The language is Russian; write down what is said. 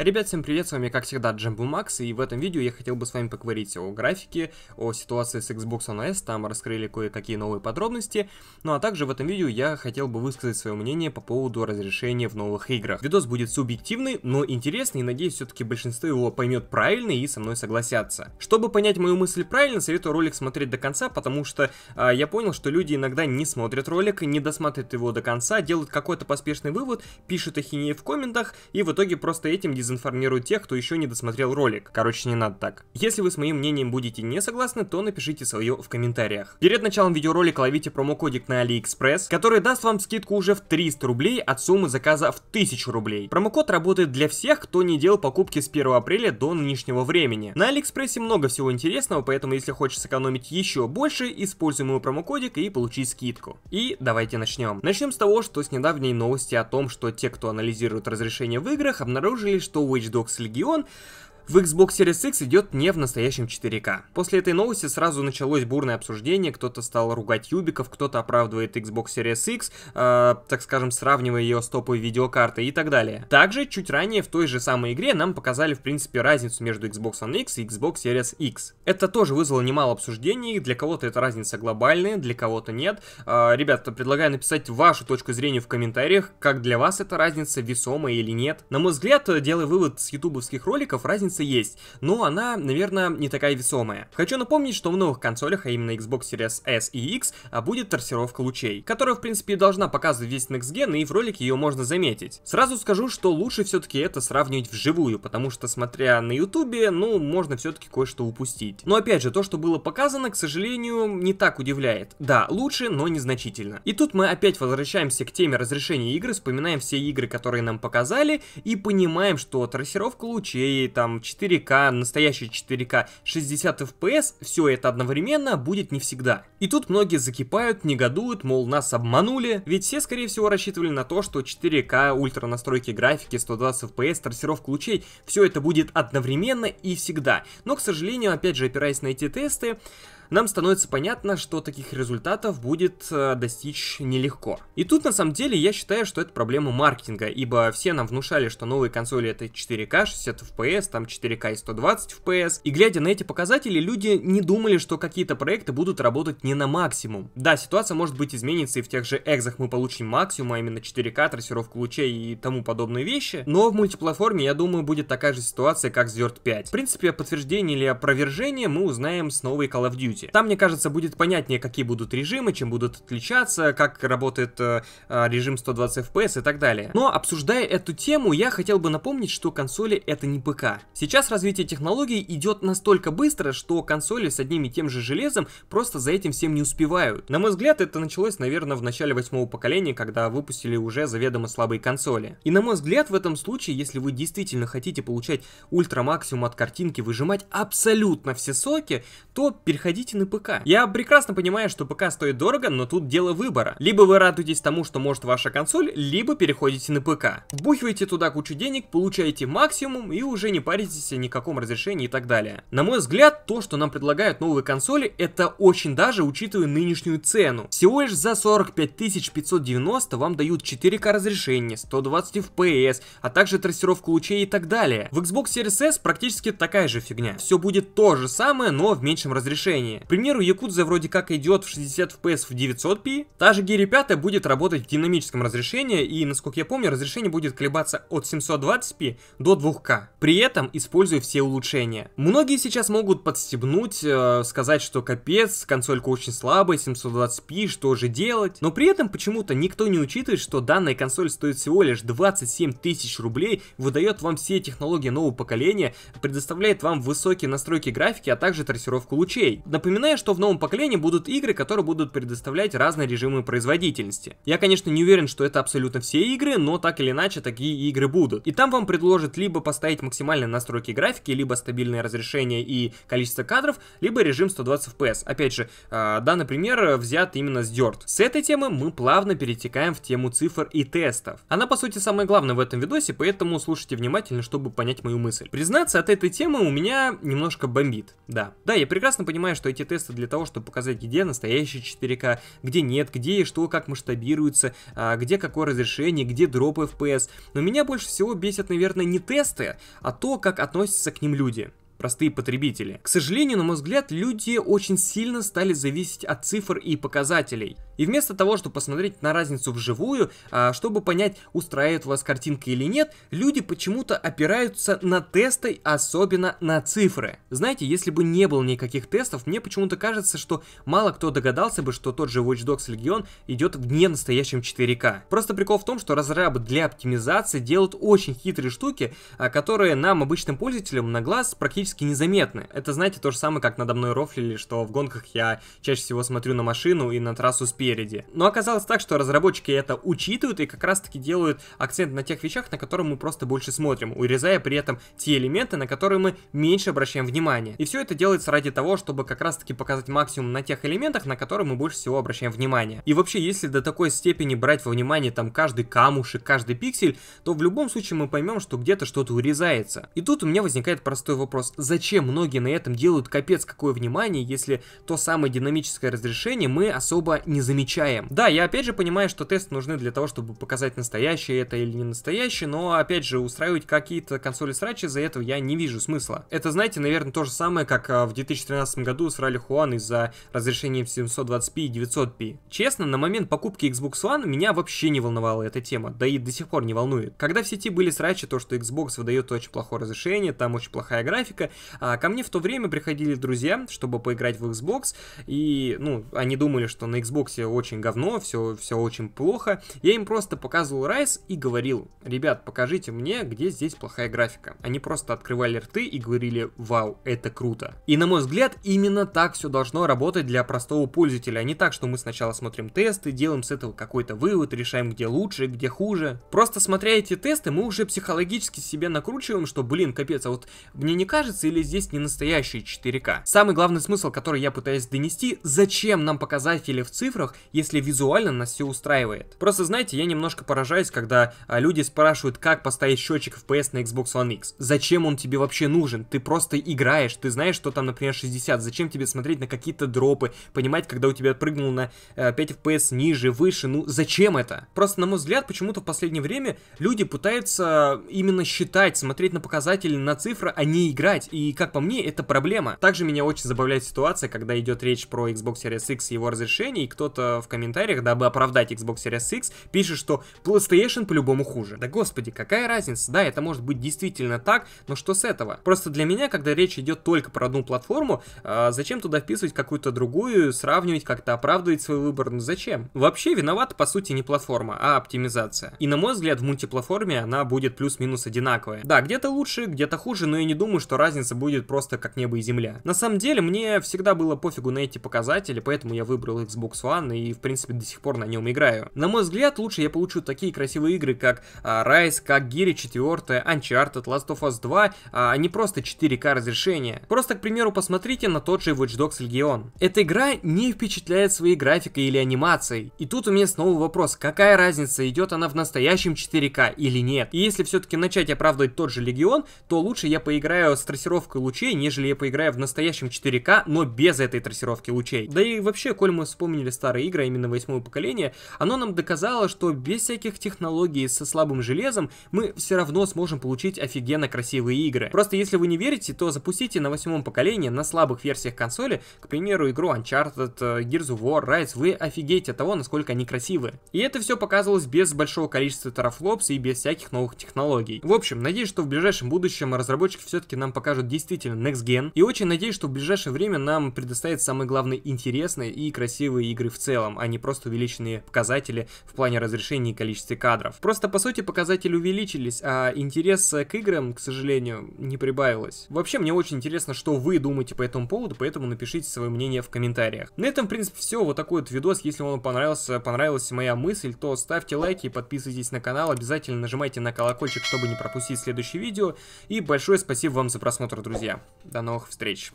Ребят, всем привет, с вами как всегда Джамбу Макс, и в этом видео я хотел бы с вами поговорить о графике, о ситуации с Xbox One S, там раскрыли кое-какие новые подробности, ну а также в этом видео я хотел бы высказать свое мнение по поводу разрешения в новых играх. Видос будет субъективный, но интересный, и надеюсь все-таки большинство его поймет правильно и со мной согласятся. Чтобы понять мою мысль правильно, советую ролик смотреть до конца, потому что э, я понял, что люди иногда не смотрят ролик, не досматривают его до конца, делают какой-то поспешный вывод, пишут ахинеи в комментах, и в итоге просто этим дизайн дезинформирую тех, кто еще не досмотрел ролик. Короче, не надо так. Если вы с моим мнением будете не согласны, то напишите свое в комментариях. Перед началом видеоролика ловите промокодик на AliExpress, который даст вам скидку уже в 300 рублей от суммы заказа в 1000 рублей. Промокод работает для всех, кто не делал покупки с 1 апреля до нынешнего времени. На Алиэкспрессе много всего интересного, поэтому если хочешь сэкономить еще больше, используй мой промокодик и получи скидку. И давайте начнем. Начнем с того, что с недавней новости о том, что те, кто анализирует разрешение в играх, обнаружили, что что Watch Dogs Legion в Xbox Series X идет не в настоящем 4К. После этой новости сразу началось бурное обсуждение, кто-то стал ругать Юбиков, кто-то оправдывает Xbox Series X, э, так скажем, сравнивая ее с топовой видеокарты и так далее. Также, чуть ранее в той же самой игре нам показали, в принципе, разницу между Xbox One X и Xbox Series X. Это тоже вызвало немало обсуждений, для кого-то эта разница глобальная, для кого-то нет. Э, ребята, предлагаю написать вашу точку зрения в комментариях, как для вас эта разница весомая или нет. На мой взгляд, э, делая вывод с ютубовских роликов, разница разумеется, есть, но она, наверное, не такая весомая. Хочу напомнить, что в новых консолях, а именно Xbox Series S и X, а, будет трассировка лучей, которая, в принципе, должна показывать весь Next Gen, и в ролике ее можно заметить. Сразу скажу, что лучше все-таки это сравнивать вживую, потому что, смотря на YouTube, ну, можно все-таки кое-что упустить. Но опять же, то, что было показано, к сожалению, не так удивляет. Да, лучше, но незначительно. И тут мы опять возвращаемся к теме разрешения игры, вспоминаем все игры, которые нам показали, и понимаем, что трассировка лучей, там, 4К, настоящий 4К, 60 FPS, все это одновременно будет не всегда. И тут многие закипают, негодуют, мол, нас обманули, ведь все, скорее всего, рассчитывали на то, что 4К, ультра настройки графики, 120 FPS, трассировка лучей, все это будет одновременно и всегда. Но, к сожалению, опять же, опираясь на эти тесты, нам становится понятно, что таких результатов будет э, достичь нелегко. И тут на самом деле я считаю, что это проблема маркетинга, ибо все нам внушали, что новые консоли это 4К, 60 FPS, там 4К и 120 FPS, и глядя на эти показатели, люди не думали, что какие-то проекты будут работать не на максимум. Да, ситуация может быть изменится, и в тех же экзах мы получим максимум, а именно 4К, трассировку лучей и тому подобные вещи, но в мультиплатформе, я думаю, будет такая же ситуация, как с Dirt 5. В принципе, подтверждение или опровержение мы узнаем с новой Call of Duty сути. Там, мне кажется, будет понятнее, какие будут режимы, чем будут отличаться, как работает э, а, режим 120 FPS и так далее. Но обсуждая эту тему, я хотел бы напомнить, что консоли это не ПК. Сейчас развитие технологий идет настолько быстро, что консоли с одним и тем же железом просто за этим всем не успевают. На мой взгляд, это началось, наверное, в начале восьмого поколения, когда выпустили уже заведомо слабые консоли. И на мой взгляд, в этом случае, если вы действительно хотите получать ультра максимум от картинки, выжимать абсолютно все соки, то переходите на ПК. Я прекрасно понимаю, что ПК стоит дорого, но тут дело выбора. Либо вы радуетесь тому, что может ваша консоль, либо переходите на ПК. Вбухиваете туда кучу денег, получаете максимум и уже не паритесь о никаком разрешении и так далее. На мой взгляд, то, что нам предлагают новые консоли, это очень даже учитывая нынешнюю цену. Всего лишь за 45 590 вам дают 4К разрешение, 120 FPS, а также трассировку лучей и так далее. В Xbox Series S практически такая же фигня. Все будет то же самое, но в меньшем разрешении. К примеру, Якудза вроде как идет в 60 FPS в 900p, та же Гири 5 будет работать в динамическом разрешении, и, насколько я помню, разрешение будет колебаться от 720p до 2 k при этом используя все улучшения. Многие сейчас могут подстебнуть, э, сказать, что капец, консолька очень слабая, 720p, что же делать? Но при этом почему-то никто не учитывает, что данная консоль стоит всего лишь 27 тысяч рублей, выдает вам все технологии нового поколения, предоставляет вам высокие настройки графики, а также трассировку лучей. Напоминаю, Напоминаю, что в новом поколении будут игры, которые будут предоставлять разные режимы производительности. Я, конечно, не уверен, что это абсолютно все игры, но так или иначе такие игры будут. И там вам предложат либо поставить максимальные настройки графики, либо стабильное разрешение и количество кадров, либо режим 120 FPS. Опять же, а, данный пример взят именно с Dirt. С этой темы мы плавно перетекаем в тему цифр и тестов. Она, по сути, самая главная в этом видосе, поэтому слушайте внимательно, чтобы понять мою мысль. Признаться, от этой темы у меня немножко бомбит. Да. Да, я прекрасно понимаю, что эти тесты для того, чтобы показать, где настоящий 4К, где нет, где и что, как масштабируется, а, где какое разрешение, где дроп FPS. Но меня больше всего бесит, наверное, не тесты, а то, как относятся к ним люди простые потребители. К сожалению, на мой взгляд, люди очень сильно стали зависеть от цифр и показателей. И вместо того, чтобы посмотреть на разницу вживую, а, чтобы понять, устраивает вас картинка или нет, люди почему-то опираются на тесты, особенно на цифры. Знаете, если бы не было никаких тестов, мне почему-то кажется, что мало кто догадался бы, что тот же Watch Dogs Legion идет в не настоящем 4К. Просто прикол в том, что разрабы для оптимизации делают очень хитрые штуки, а, которые нам, обычным пользователям, на глаз практически практически незаметны. Это, знаете, то же самое, как надо мной рофлили, что в гонках я чаще всего смотрю на машину и на трассу спереди. Но оказалось так, что разработчики это учитывают и как раз-таки делают акцент на тех вещах, на которые мы просто больше смотрим, урезая при этом те элементы, на которые мы меньше обращаем внимание. И все это делается ради того, чтобы как раз-таки показать максимум на тех элементах, на которые мы больше всего обращаем внимание. И вообще, если до такой степени брать во внимание там каждый камушек, каждый пиксель, то в любом случае мы поймем, что где-то что-то урезается. И тут у меня возникает простой вопрос зачем многие на этом делают капец какое внимание, если то самое динамическое разрешение мы особо не замечаем. Да, я опять же понимаю, что тесты нужны для того, чтобы показать настоящее это или не настоящее, но опять же устраивать какие-то консоли срачи за этого я не вижу смысла. Это, знаете, наверное, то же самое, как а, в 2013 году срали Хуан из-за разрешения 720p и 900p. Честно, на момент покупки Xbox One меня вообще не волновала эта тема, да и до сих пор не волнует. Когда в сети были срачи, то, что Xbox выдает очень плохое разрешение, там очень плохая графика, а ко мне в то время приходили друзья, чтобы поиграть в Xbox, и, ну, они думали, что на Xbox очень говно, все, все очень плохо. Я им просто показывал Rise и говорил, ребят, покажите мне, где здесь плохая графика. Они просто открывали рты и говорили, вау, это круто. И на мой взгляд, именно так все должно работать для простого пользователя, а не так, что мы сначала смотрим тесты, делаем с этого какой-то вывод, решаем, где лучше, где хуже. Просто смотря эти тесты, мы уже психологически себе накручиваем, что, блин, капец, а вот мне не кажется, кажется или здесь не настоящие 4К. Самый главный смысл, который я пытаюсь донести, зачем нам показатели в цифрах, если визуально нас все устраивает. Просто знаете, я немножко поражаюсь, когда а, люди спрашивают, как поставить счетчик FPS на Xbox One X. Зачем он тебе вообще нужен? Ты просто играешь, ты знаешь, что там, например, 60. Зачем тебе смотреть на какие-то дропы, понимать, когда у тебя отпрыгнул на 5 э, FPS ниже, выше, ну зачем это? Просто, на мой взгляд, почему-то в последнее время люди пытаются именно считать, смотреть на показатели, на цифры, а не играть понимать, и как по мне, это проблема. Также меня очень забавляет ситуация, когда идет речь про Xbox Series X и его разрешение, и кто-то в комментариях, дабы оправдать Xbox Series X, пишет, что PlayStation по-любому хуже. Да господи, какая разница? Да, это может быть действительно так, но что с этого? Просто для меня, когда речь идет только про одну платформу, э, зачем туда вписывать какую-то другую, сравнивать, как-то оправдывать свой выбор? Ну зачем? Вообще виновата по сути не платформа, а оптимизация. И на мой взгляд, в мультиплатформе она будет плюс-минус одинаковая. Да, где-то лучше, где-то хуже, но я не думаю, что раз разница будет просто как небо и земля. На самом деле, мне всегда было пофигу на эти показатели, поэтому я выбрал Xbox One и, в принципе, до сих пор на нем играю. На мой взгляд, лучше я получу такие красивые игры, как а, Rise, как Гири 4, Uncharted, Last of Us 2, а, а не просто 4К разрешение. Просто, к примеру, посмотрите на тот же Watch Dogs Legion. Эта игра не впечатляет своей графикой или анимацией. И тут у меня снова вопрос, какая разница, идет она в настоящем 4К или нет? И если все-таки начать оправдывать тот же Легион, то лучше я поиграю с трассировкой лучей, нежели я поиграю в настоящем 4К, но без этой трассировки лучей. Да и вообще, коль мы вспомнили старые игры, а именно восьмого поколения, оно нам доказало, что без всяких технологий со слабым железом мы все равно сможем получить офигенно красивые игры. Просто если вы не верите, то запустите на восьмом поколении на слабых версиях консоли, к примеру, игру Uncharted, э, Gears of War, Rise, вы офигеете от того, насколько они красивы. И это все показывалось без большого количества тарафлопс и без всяких новых технологий. В общем, надеюсь, что в ближайшем будущем разработчики все-таки нам покажут покажет действительно Next Gen. И очень надеюсь, что в ближайшее время нам предоставят самые главные интересные и красивые игры в целом, а не просто увеличенные показатели в плане разрешения и количества кадров. Просто, по сути, показатели увеличились, а интерес к играм, к сожалению, не прибавилось. Вообще, мне очень интересно, что вы думаете по этому поводу, поэтому напишите свое мнение в комментариях. На этом, в принципе, все. Вот такой вот видос. Если вам понравился, понравилась моя мысль, то ставьте лайки, подписывайтесь на канал, обязательно нажимайте на колокольчик, чтобы не пропустить следующее видео. И большое спасибо вам за просмотр просмотр, друзья. До новых встреч!